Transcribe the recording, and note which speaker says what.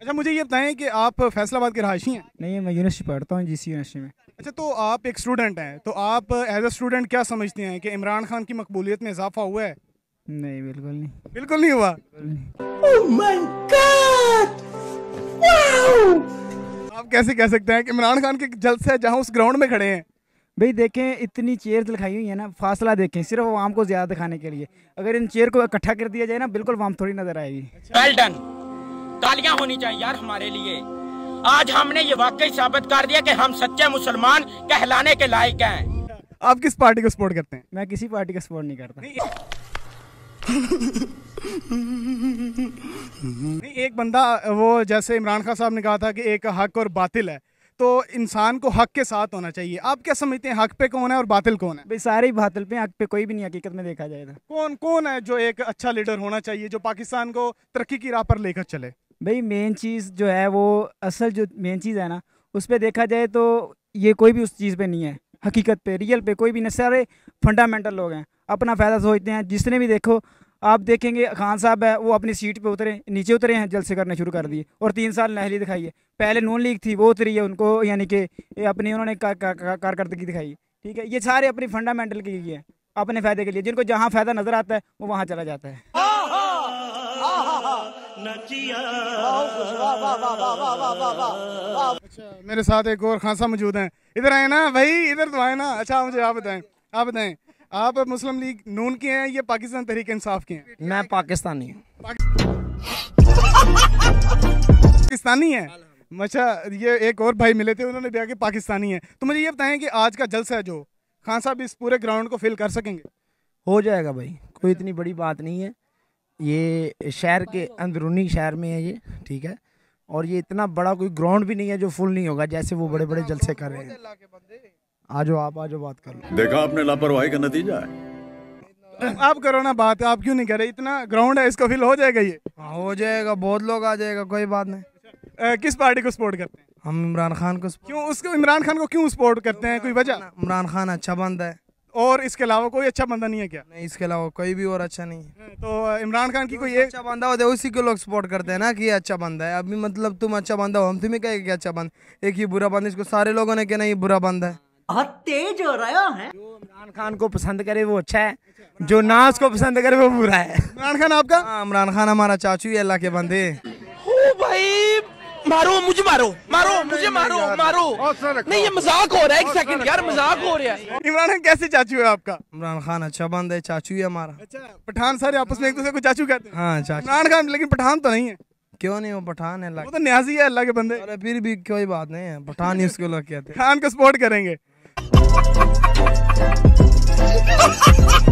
Speaker 1: अच्छा मुझे ये बताएं कि आप फैसलाबाद के रहायशी हैं नहीं मैं यूनिवर्सिटी पढ़ता हूँ जीसी यूनिवर्सिटी में
Speaker 2: अच्छा तो आप एक स्टूडेंट हैं तो आप एज ए स्टूडेंट क्या समझते हैं कि इमरान खान की मकबूलियत में इजाफा हुआ है नहीं बिल्कुल नहीं बिल्कुल नहीं हुआ oh आप कैसे कह सकते हैं कि इमरान खान के जलसे से जहाँ उस ग्राउंड में खड़े
Speaker 1: हैं भाई देखें इतनी चेयर दिखाई हुई है ना फासला देखें सिर्फ वाम को ज्यादा दिखाने के लिए अगर इन चेयर को इकट्ठा कर दिया जाए ना बिल्कुल वाम थोड़ी नजर आएगी अच्छा। तालियां होनी चाहिए यार हमारे लिए आज हमने ये वाकई साबित कर दिया कि हम सच्चे मुसलमान कहलाने के लायक हैं
Speaker 2: आप किस पार्टी को सपोर्ट करते हैं
Speaker 1: मैं किसी पार्टी का सपोर्ट नहीं करता
Speaker 2: नहीं एक बंदा वो जैसे इमरान खान साहब ने कहा था कि एक हक और बातिल है तो इंसान को हक के साथ होना चाहिए आप क्या समझते हैं हक पे कौन है और बातिल कौन है भाई सारे ही बातिल पे हक पे कोई भी नहीं हकीकत में देखा जाएगा तो। कौन कौन है जो एक अच्छा लीडर होना चाहिए जो पाकिस्तान को तरक्की की राह पर लेकर चले भाई मेन
Speaker 1: चीज़ जो है वो असल जो मेन चीज़ है ना उस पर देखा जाए तो ये कोई भी उस चीज़ पे नहीं है हकीकत पे रियल पे कोई भी नहीं सारे फंडामेंटल लोग हैं अपना फ़ायदा सोचते हैं जिसने भी देखो आप देखेंगे खान साहब है वो अपनी सीट पे उतरे नीचे उतरे हैं जलसे करने शुरू कर दिए और तीन साल नहली दिखाई है पहले नून लीग थी वो उतरी है उनको यानी कि अपनी उन्होंने कारकर्दगी दिखाई ठीक है ये सारे अपनी फंडामेंटल के लिए है अपने फ़ायदे के लिए जिनको जहाँ फ़ायदा नज़र आता है
Speaker 2: वो वहाँ चला जाता है अच्छा मेरे साथ एक और खासा मौजूद हैं इधर आए ना भाई इधर तो आए ना अच्छा मुझे आप बताएं आप बताएं आप मुस्लिम लीग नून के हैं ये पाकिस्तान तहरीक इंसाफ के हैं मैं पाकिस्तानी हूँ पाकिस्तानी है अच्छा ये एक और भाई मिले थे उन्होंने दिया कि पाकिस्तानी है तो मुझे ये बताएं कि आज का जलसा है जो खान साहब इस पूरे ग्राउंड को फिल कर सकेंगे हो जाएगा भाई कोई
Speaker 1: इतनी बड़ी बात नहीं है ये शहर के अंदरूनी शहर में है ये ठीक है और ये इतना बड़ा कोई ग्राउंड भी नहीं है जो फुल नहीं होगा जैसे वो बड़े बड़े जलसे कर रहे हैं
Speaker 2: आज आप आज बात कर लो देखा आपने लापरवाही का नतीजा है आप करो ना बात आप क्यों नहीं करे इतना ग्राउंड है इसको फिल हो जाएगा ये हाँ, हो जाएगा बहुत लोग आ जाएगा कोई बात नहीं आ, किस पार्टी को सपोर्ट करते हैं हम इमरान खान को क्यों उसको इमरान खान को क्यों सपोर्ट करते हैं कोई वजह इमरान खान अच्छा बंद है और इसके अलावा कोई अच्छा बंदा नहीं है क्या नहीं इसके अलावा कोई भी और अच्छा नहीं है हम्म, तो इमरान खान की कोई अच्छा बंदा होता है उसी को लोग सपोर्ट करते हैं ना कि अच्छा बंदा है अभी मतलब तुम अच्छा बंदा हो हम तुम्हें कहेगा कि अच्छा बंदा एक ही बुरा बंदा इसको सारे लोगों ने कहना ये बुरा बंदा है बहुत तेज हो रहा है जो इमरान खान को पसंद करे वो अच्छा है जो ना उसको पसंद करे वो बुरा है इमरान खान आपका हाँ, इमरान खान हमारा चाचू है अल्लाह के बंदे भाई मारो मुझे मारो मारो मुझे मारो मारो नहीं ये मजाक हो रहा है एक सेकंड यार मजाक हो रहा है इमरान खान कैसे चाचू है आपका इमरान खान अच्छा बंद है चाचू ही हमारा अच्छा पठान सारे आपस में एक दूसरे को चाचू कहते हैं हाँ, चाचू इमरान खान लेकिन पठान तो नहीं है क्यों नहीं वो पठान है वो तो न्याजी है अल्लाह के बंदे अरे फिर भी कोई बात नहीं है पठान ही उसको लोग कहते हैं खान को सपोर्ट करेंगे